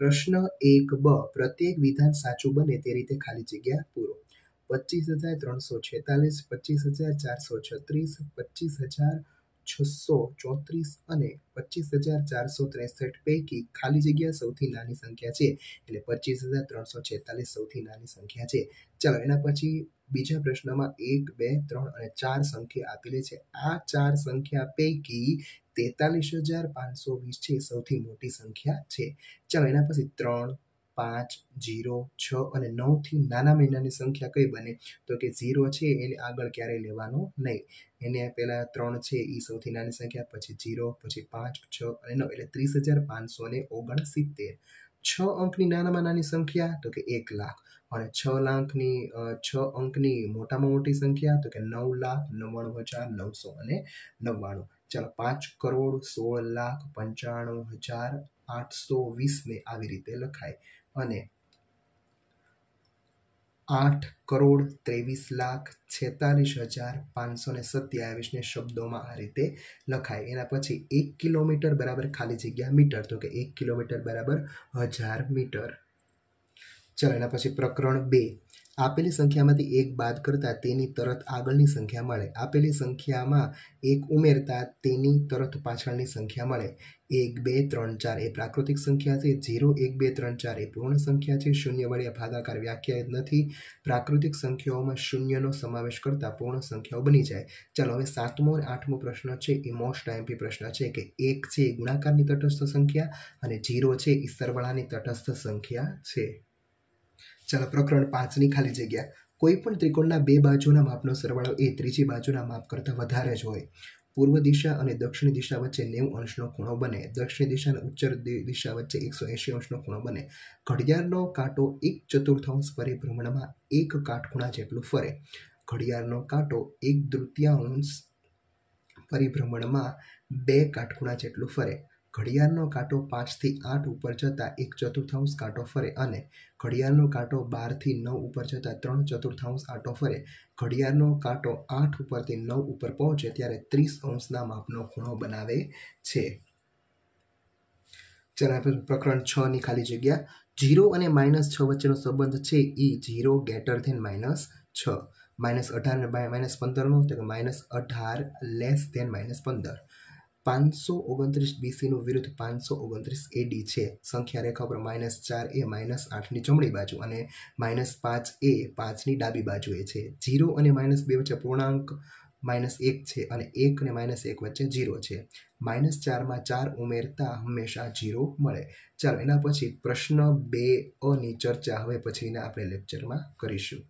પ્રશ્ન એક બ પ્રત્યેક વિધાન સાચું બને તે રીતે ખાલી જગ્યા પૂરો પચીસ હજાર ત્રણસો છેતાલીસ પચીસ હજાર ચારસો છત્રીસ પચીસ હજાર છસો ચોત્રીસ અને પચીસ હજાર ચારસો ત્રેસઠ પૈકી ખાલી જગ્યા સૌથી નાની સંખ્યા છે એટલે પચીસ હજાર ત્રણસો છેતાલીસ સૌથી નાની સંખ્યા છે ચાલો એના પછી બીજા પ્રશ્નમાં એક બે ત્રણ અને ચાર સંખ્યા આપેલી છે આ ચાર સંખ્યા પૈકી તેતાલીસ હજાર પાંચસો વીસ છે સૌથી મોટી સંખ્યા છે ચાલો એના પછી ત્રણ પાંચ જીરો છ અને નવથી નાના મહિનાની સંખ્યા કઈ બને તો કે ઝીરો છે એને આગળ ક્યારેય લેવાનો નહીં એને પહેલાં ત્રણ છે એ સૌથી નાની સંખ્યા પછી ઝીરો પછી પાંચ છ અને નવ એટલે ત્રીસ હજાર પાંચસો ને સિત્તેર છ અંકની નાનામાં નાની સંખ્યા તો કે એક લાખ અને છ લાખની છ અંકની મોટામાં મોટી સંખ્યા તો કે નવ લાખ નવ્વાણું હજાર નવસો અને નવ્વાણું ચાલો પાંચ કરોડ સોળ લાખ પંચાણું હજાર આઠસો વીસને આવી રીતે લખાય અને આઠ કરોડ ત્રેવીસ લાખ છેતાલીસ હજાર પાંચસો ને સત્યાવીસને શબ્દોમાં આ રીતે લખાય એના પછી એક કિલોમીટર બરાબર ખાલી જગ્યા મીટર તો કે એક કિલોમીટર બરાબર હજાર મીટર ચાલો એના પછી પ્રકરણ બે આપેલી સંખ્યામાંથી એક બાદ કરતાં તેની તરત આગળની સંખ્યા મળે આપેલી સંખ્યામાં એક ઉમેરતા તેની તરત પાછળની સંખ્યા મળે એક બે ત્રણ ચાર એ પ્રાકૃતિક સંખ્યા છે ઝીરો એક બે ત્રણ ચાર એ પૂર્ણ સંખ્યા છે શૂન્ય વડે ભાગાકાર વ્યાખ્યાયિત નથી પ્રાકૃતિક સંખ્યાઓમાં શૂન્યનો સમાવેશ કરતાં પૂર્ણ સંખ્યાઓ બની જાય ચાલો હવે સાતમો અને આઠમો પ્રશ્ન છે એ મોસ્ટ ટાઈમપી પ્રશ્ન છે કે એક છે એ ગુણાકારની તટસ્થ સંખ્યા અને ઝીરો છે એ સરવાળાની તટસ્થ સંખ્યા છે ચાલો પ્રકરણ પાંચની ખાલી જગ્યા કોઈપણ ત્રિકોણના બે બાજુના માપનો સરવાળો એ ત્રીજી બાજુના માપ કરતાં વધારે જ હોય પૂર્વ દિશા અને દક્ષિણ દિશા વચ્ચે નેવું અંશનો ખૂણો બને દક્ષિણ દિશા અને ઉત્તર દિશા વચ્ચે એકસો એંશી અંશનો ખૂણો બને ઘડિયાળનો કાંટો એક ચતુર્થાંશ પરિભ્રમણમાં એક કાટખૂણા જેટલું ફરે ઘડિયાળનો કાંટો એક તૃતીયાંશ પરિભ્રમણમાં બે કાટખૂણા જેટલું ફરે ઘડિયાળનો કાંટો પાંચથી આઠ ઉપર જતાં એક ચતુર્થાંશ કાંટો ફરે અને ઘડિયાળનો કાંટો બારથી નવ ઉપર જતાં ત્રણ ચતુર્થાંશ આંટો ફરે ઘડિયાળનો કાંટો આઠ ઉપરથી નવ ઉપર પહોંચે ત્યારે ત્રીસ અંશના માપનો ખૂણો બનાવે છે ચાલો પ્રકરણ છ ની ખાલી જગ્યા ઝીરો અને માઇનસ છ વચ્ચેનો સંબંધ છે એ જીરો ગેટર ધેન માઇનસ છ માઇનસ અઢાર ને માઇનસ પંદરનો તો કે માઇનસ અઢાર લેસ ધેન માઇનસ પંદર પાંચસો ઓગણત્રીસ બીસીનું વિરુદ્ધ પાંચસો ઓગણત્રીસ એડી છે સંખ્યા રેખા પર માઇનસ ચાર એ માઇનસ આઠની જમણી બાજુ અને માઇનસ પાંચ એ પાંચની ડાબી બાજુએ છે જીરો અને માઇનસ બે વચ્ચે પૂર્ણાંક માઇનસ એક છે અને એક અને માઇનસ એક વચ્ચે જીરો છે માઇનસ ચારમાં ચાર ઉમેરતા હંમેશા જીરો મળે ચાલો એના પછી પ્રશ્ન બે અની ચર્ચા હવે પછીના આપણે લેક્ચરમાં કરીશું